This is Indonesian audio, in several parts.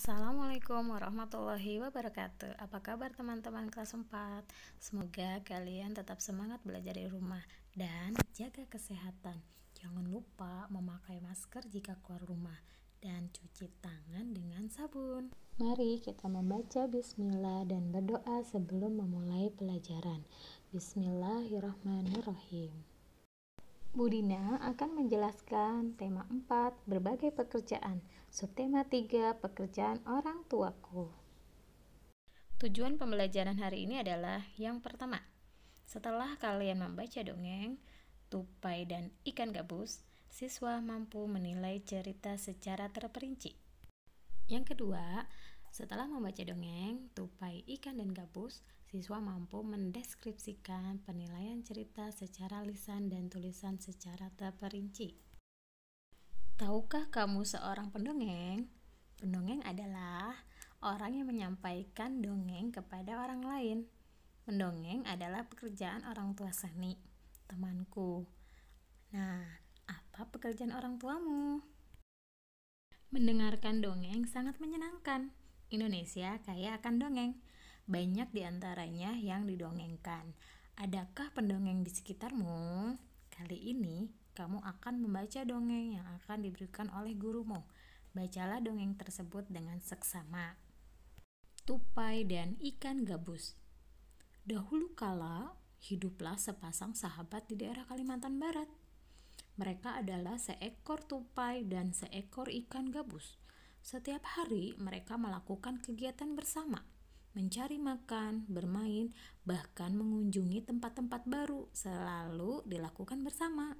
Assalamualaikum warahmatullahi wabarakatuh Apa kabar teman-teman kelas 4? Semoga kalian tetap semangat belajar di rumah Dan jaga kesehatan Jangan lupa memakai masker jika keluar rumah Dan cuci tangan dengan sabun Mari kita membaca bismillah dan berdoa sebelum memulai pelajaran Bismillahirrahmanirrahim Budina akan menjelaskan tema 4 berbagai pekerjaan, subtema 3 pekerjaan orang tuaku. Tujuan pembelajaran hari ini adalah yang pertama, setelah kalian membaca dongeng, tupai dan ikan gabus, siswa mampu menilai cerita secara terperinci. Yang kedua, setelah membaca dongeng, tupai ikan dan gabus, siswa mampu mendeskripsikan penilaian cerita secara lisan dan tulisan secara terperinci. Tahukah kamu seorang pendongeng? Pendongeng adalah orang yang menyampaikan dongeng kepada orang lain. Mendongeng adalah pekerjaan orang tua Sani, temanku. Nah, apa pekerjaan orang tuamu? Mendengarkan dongeng sangat menyenangkan. Indonesia kaya akan dongeng. Banyak diantaranya yang didongengkan. Adakah pendongeng di sekitarmu? Kali ini kamu akan membaca dongeng yang akan diberikan oleh gurumu. Bacalah dongeng tersebut dengan seksama. Tupai dan ikan gabus. Dahulu kala hiduplah sepasang sahabat di daerah Kalimantan Barat. Mereka adalah seekor tupai dan seekor ikan gabus setiap hari mereka melakukan kegiatan bersama, mencari makan, bermain, bahkan mengunjungi tempat-tempat baru selalu dilakukan bersama.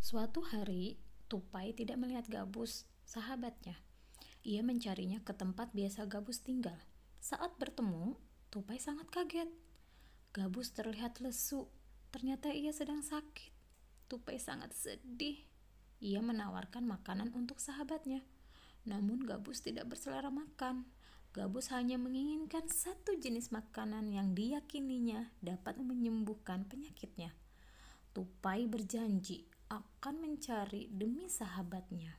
Suatu hari, Tupai tidak melihat gabus, sahabatnya. Ia mencarinya ke tempat biasa gabus tinggal. Saat bertemu, Tupai sangat kaget. Gabus terlihat lesu. Ternyata ia sedang sakit. Tupai sangat sedih. Ia menawarkan makanan untuk sahabatnya. Namun gabus tidak berselera makan. Gabus hanya menginginkan satu jenis makanan yang diyakininya dapat menyembuhkan penyakitnya. Tupai berjanji akan mencari demi sahabatnya.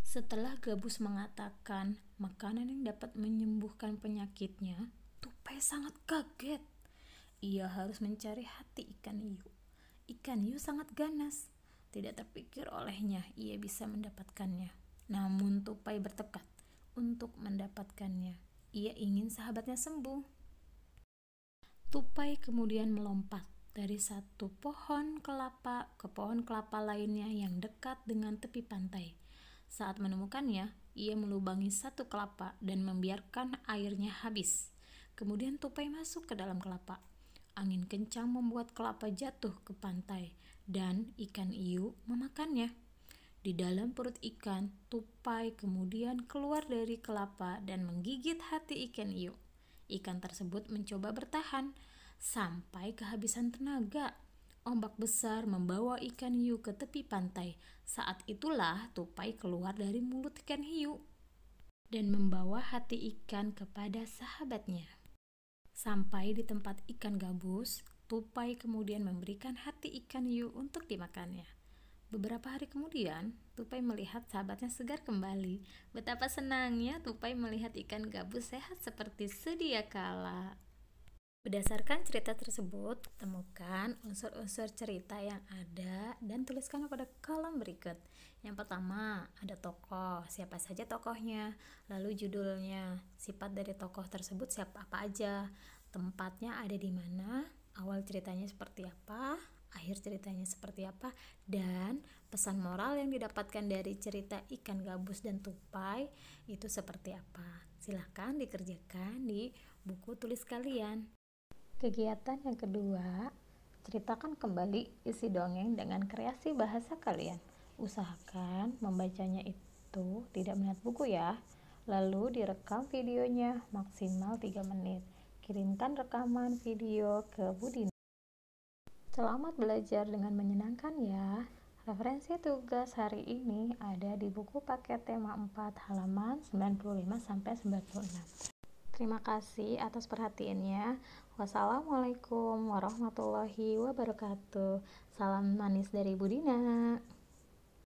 Setelah gabus mengatakan makanan yang dapat menyembuhkan penyakitnya, Tupai sangat kaget. Ia harus mencari hati ikan hiu. Ikan hiu sangat ganas. Tidak terpikir olehnya ia bisa mendapatkannya. Namun Tupai bertekad untuk mendapatkannya. Ia ingin sahabatnya sembuh. Tupai kemudian melompat dari satu pohon kelapa ke pohon kelapa lainnya yang dekat dengan tepi pantai. Saat menemukannya, ia melubangi satu kelapa dan membiarkan airnya habis. Kemudian tupai masuk ke dalam kelapa. Angin kencang membuat kelapa jatuh ke pantai, dan ikan iu memakannya di dalam perut ikan, tupai kemudian keluar dari kelapa dan menggigit hati ikan hiu. Ikan tersebut mencoba bertahan sampai kehabisan tenaga. Ombak besar membawa ikan hiu ke tepi pantai. Saat itulah tupai keluar dari mulut ikan hiu dan membawa hati ikan kepada sahabatnya. Sampai di tempat ikan gabus, tupai kemudian memberikan hati ikan hiu untuk dimakannya. Beberapa hari kemudian, Tupai melihat sahabatnya segar kembali. Betapa senangnya Tupai melihat ikan gabus sehat seperti sedia kala. Berdasarkan cerita tersebut, temukan unsur-unsur cerita yang ada dan tuliskan pada kolom berikut. Yang pertama, ada tokoh. Siapa saja tokohnya? Lalu judulnya, sifat dari tokoh tersebut siapa apa aja? Tempatnya ada di mana? Awal ceritanya seperti apa? akhir ceritanya seperti apa dan pesan moral yang didapatkan dari cerita ikan gabus dan tupai itu seperti apa. Silahkan dikerjakan di buku tulis kalian. Kegiatan yang kedua, ceritakan kembali isi dongeng dengan kreasi bahasa kalian. Usahakan membacanya itu tidak melihat buku ya. Lalu direkam videonya maksimal 3 menit. Kirimkan rekaman video ke Budina. Selamat belajar dengan menyenangkan ya. Referensi tugas hari ini ada di buku paket tema 4 halaman 95 sampai 96. Terima kasih atas perhatiannya. Wassalamualaikum warahmatullahi wabarakatuh. Salam manis dari Budina.